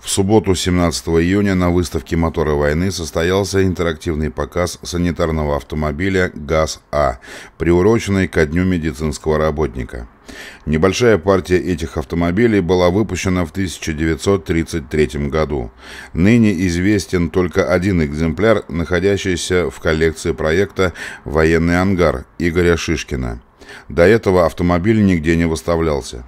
В субботу 17 июня на выставке «Моторы войны» состоялся интерактивный показ санитарного автомобиля «ГАЗ-А», приуроченный ко Дню медицинского работника. Небольшая партия этих автомобилей была выпущена в 1933 году. Ныне известен только один экземпляр, находящийся в коллекции проекта «Военный ангар» Игоря Шишкина. До этого автомобиль нигде не выставлялся.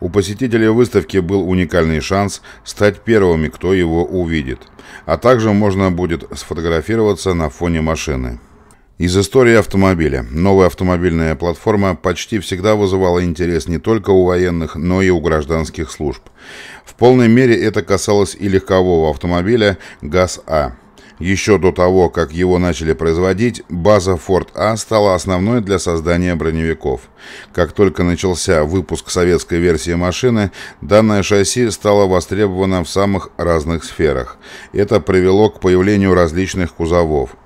У посетителей выставки был уникальный шанс стать первыми, кто его увидит, а также можно будет сфотографироваться на фоне машины. Из истории автомобиля. Новая автомобильная платформа почти всегда вызывала интерес не только у военных, но и у гражданских служб. В полной мере это касалось и легкового автомобиля ГАЗ-А. Еще до того, как его начали производить, база «Форт-А» стала основной для создания броневиков. Как только начался выпуск советской версии машины, данное шасси стало востребовано в самых разных сферах. Это привело к появлению различных кузовов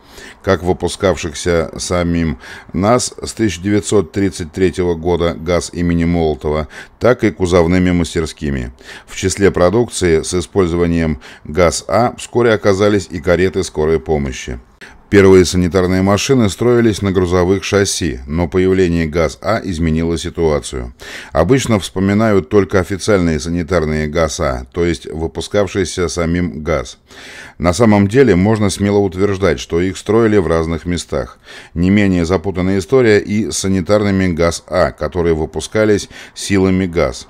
как выпускавшихся самим нас с 1933 года газ имени Молотова, так и кузовными мастерскими. В числе продукции с использованием ГАЗ-А вскоре оказались и кареты скорой помощи. Первые санитарные машины строились на грузовых шасси, но появление ГАЗ-А изменило ситуацию. Обычно вспоминают только официальные санитарные ГАЗ-А, то есть выпускавшиеся самим ГАЗ. На самом деле можно смело утверждать, что их строили в разных местах. Не менее запутанная история и с санитарными ГАЗ-А, которые выпускались силами ГАЗ.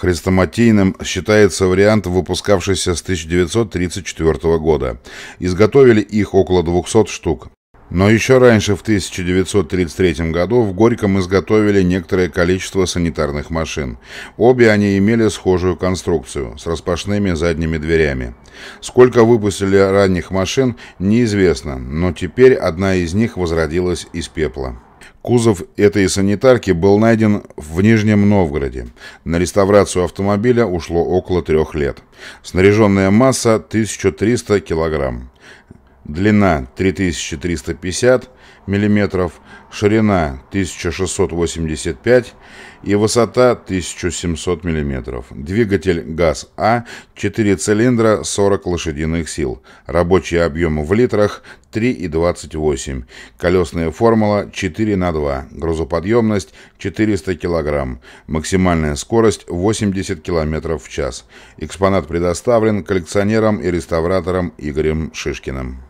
Хрестоматийным считается вариант, выпускавшийся с 1934 года. Изготовили их около 200 штук. Но еще раньше, в 1933 году, в Горьком изготовили некоторое количество санитарных машин. Обе они имели схожую конструкцию, с распашными задними дверями. Сколько выпустили ранних машин, неизвестно, но теперь одна из них возродилась из пепла. Кузов этой санитарки был найден в Нижнем Новгороде. На реставрацию автомобиля ушло около трех лет. Снаряженная масса 1300 килограмм. Длина 3350, мм, ширина 1685 и высота 1700 мм. Двигатель ГАЗ-А, 4 цилиндра, 40 лошадиных сил. Рабочий объем в литрах 3,28. Колесная формула 4 на 2. Грузоподъемность 400 кг. Максимальная скорость 80 км в час. Экспонат предоставлен коллекционером и реставратором Игорем Шишкиным.